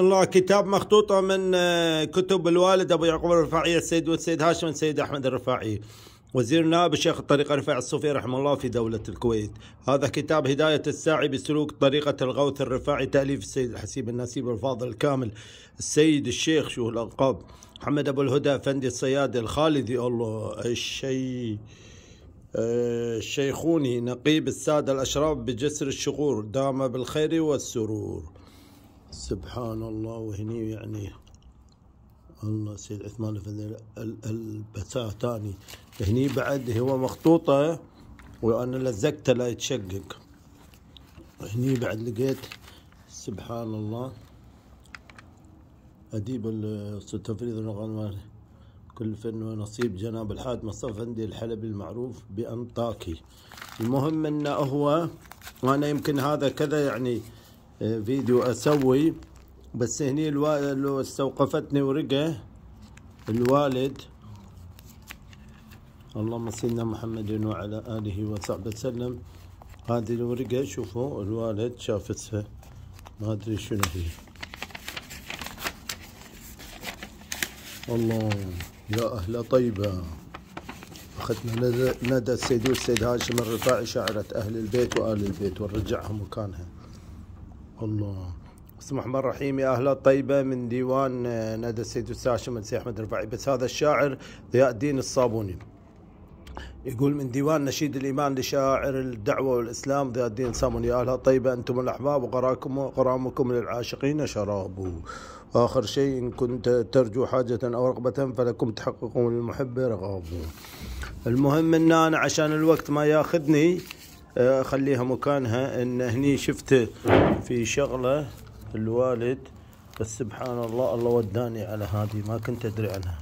الله كتاب مخطوطة من آه، كتب الوالد أبو يعقوب الرفاعي السيد والسيد هاشم السيد أحمد الرفاعي وزير نائب الشيخ الطريقة الرفاعي الصوفي رحمه الله في دولة الكويت هذا كتاب هداية الساعي بسلوك طريقة الغوث الرفاعي تأليف السيد الحسيب النسيب الفاضل الكامل السيد الشيخ شو الألقاب محمد أبو الهدى أفندي الصياد الخالدي الله الشي آه، الشيخوني نقيب السادة الأشراف بجسر الشغور دام بالخير والسرور سبحان الله وهني يعني الله سيد عثمان الفندق البتاع هني بعد هو مخطوطة وأنا لزقته لا يتشقق هني بعد لقيت سبحان الله أديب التفريد كل فن ونصيب جناب الحاد مصطفى فندي الحلبي المعروف بأنطاكي المهم أنه هو وأنا يمكن هذا كذا يعني فيديو اسوي بس هني الو... استوقفتني ورقه الوالد اللهم سيدنا محمد وعلى اله وصحبه وسلم هذه الورقه شوفوا الوالد شافتها ما ادري شنو هي الله يا اهل طيبه اخذنا ندى السيد والسيد هاشم الرفاعي شاعره اهل البيت وال البيت ونرجعها مكانها الله بسم الله الرحمن الرحيم يا اهل طيبه من ديوان آه، ندى السيد الساشم السي احمد الرفاعي بس هذا الشاعر ضياء الدين الصابوني يقول من ديوان نشيد الإيمان لشاعر الدعوة والإسلام ضياء الدين الصابوني يا اهل طيبة أنتم الأحباب وقراكم وقرامكم للعاشقين شراب آخر شيء إن كنت ترجو حاجة أو رغبة فلكم تحققون للمحب رغاب المهم أن أنا عشان الوقت ما ياخذني اخليها مكانها ان هني شفت في شغله الوالد بس سبحان الله الله وداني على هذه ما كنت ادري عنها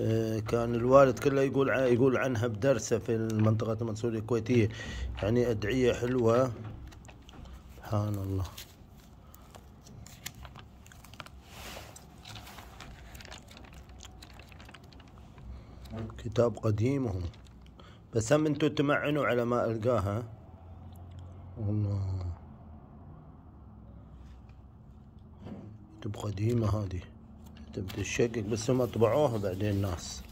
آه، كان الوالد كله يقول يقول عنها بدرسه في منطقه المنصوريه الكويتيه يعني ادعيه حلوه سبحان الله كتاب قديم هم بس هم انتم تمعنوا على ما القاها والله تبقى قديمة هذه تبدي تشقق بس هم طبعوها بعدين الناس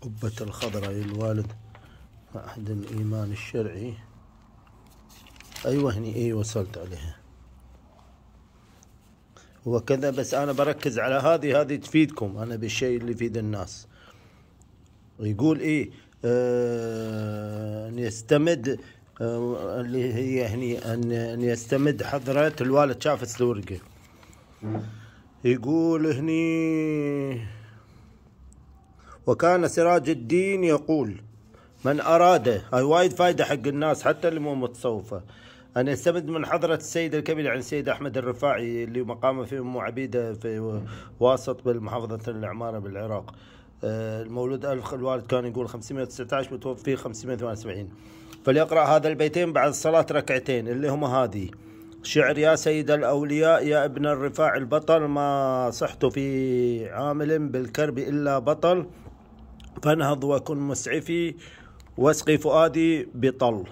قبة الخضراء للوالد معهد الإيمان الشرعي أيوة هني أي وصلت عليها وكذا بس أنا بركز على هذه هذه تفيدكم أنا بالشيء اللي يفيد الناس يقول ايه آه ان يستمد آه اللي هي يعني ان ان يستمد حضره الوالد شاف الورقه يقول هني وكان سراج الدين يقول من أراد هاي وايد فايدة حق الناس حتى اللي مو متصوفة أن يستمد من حضرة السيد الكبير عن السيد أحمد الرفاعي اللي مقامه في أم عبيدة في واسط بالمحافظة العمارة بالعراق آه، المولود ألف الوالد كان يقول 519 متوفي 578 فليقرأ هذا البيتين بعد الصلاة ركعتين اللي هم هذه شعر يا سيد الأولياء يا ابن الرفاع البطل ما صحت في عامل بالكرب إلا بطل فانهض وكن مسعفي واسقي فؤادي بطل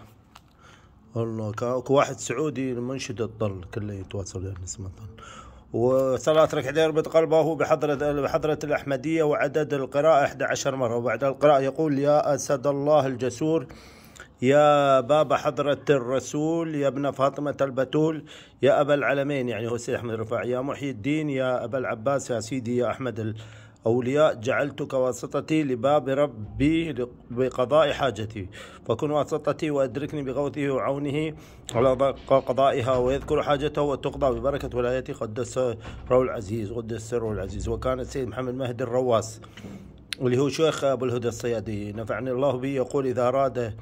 الله اكو واحد سعودي منشد الطل كله يتواصل يعني اسمه الطل وصلاة ركعتين يربط قلبه بحضرة بحضرة الأحمدية وعدد القراءة 11 مرة وبعد القراءة يقول يا أسد الله الجسور يا باب حضرة الرسول يا ابن فاطمة البتول يا أبا العلمين يعني هو سيد أحمد الرفاعي يا محي الدين يا أبا العباس يا سيدي يا أحمد أولياء جعلتك واسطتي لباب ربي بقضاء حاجتي فكن واسطتي وأدركني بغوثه وعونه على قضائها ويذكر حاجته وتقضى ببركة ولايتي قدس روح العزيز قدس سره العزيز وكان السيد محمد مهدي الرواس واللي هو شيخ أبو الهدى الصيادي نفعني الله به يقول إذا أراد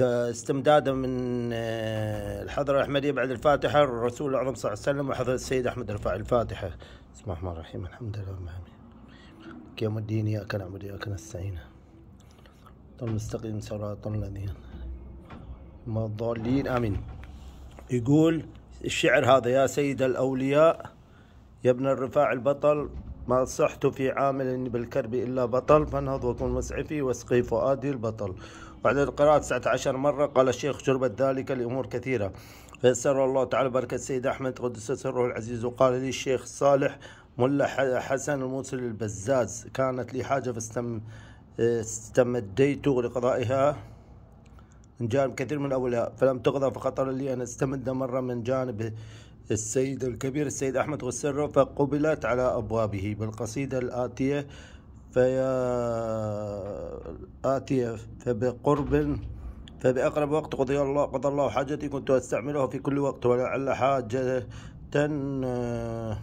استمدادا من آه، الحضرة الأحمدية بعد الفاتحة الرسول الأعظم صلى الله عليه وسلم وحضرة السيد أحمد رفاعي الفاتحة بسم الله الرحمن الرحيم الحمد لله رب العالمين يوم الدين إياك نعبد وإياك نستعين المستقيم صراط الذين ما الضالين آمين يقول الشعر هذا يا سيد الأولياء يا ابن الرفاع البطل ما صحت في عامل بالكرب إلا بطل فانهض وكن مسعفي واسقي فؤادي البطل بعد القراءة 19 مرة قال الشيخ جربت ذلك لأمور كثيرة فيسر الله تعالى بركة السيد أحمد قدس سره العزيز وقال لي الشيخ صالح ملا حسن الموصل البزاز كانت لي حاجة فاستم استمديت لقضائها من جانب كثير من الأولياء فلم تقضى فخطر لي أن استمد مرة من جانب السيد الكبير السيد أحمد غسره فقبلت على أبوابه بالقصيدة الآتية فيا آتية فبقرب فبأقرب وقت قضي الله قضى الله حاجتي كنت أستعملها في كل وقت ولعل حاجة آه،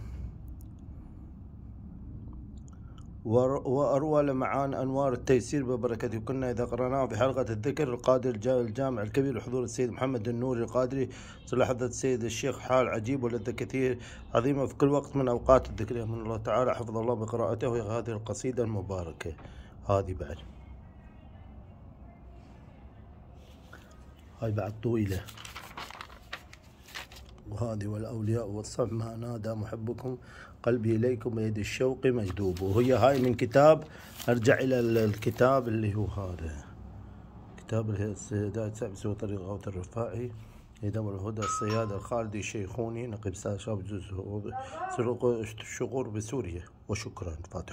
وأروى لمعان أنوار التيسير ببركته كنا إذا قرناه في حلقة الذكر القادر الجامع الكبير لحضور السيد محمد النوري القادري صلى حضرة السيد الشيخ حال عجيب ولذة كثير عظيمة في كل وقت من أوقات الذكر من الله تعالى حفظ الله بقراءته هذه القصيدة المباركة هذه بعد هاي بعد طويلة هذه والأولياء والصف ما نادى محبكم قلبي إليكم بيد الشوق مجدوب وهي هاي من كتاب أرجع إلى الكتاب اللي هو هذا كتاب السيدات سوى طريق غوث الرفاعي يدم الهدى الصياد الخالدي الشيخوني نقيب ساشا بجزء سرق الشغور بسوريا وشكرا فاتح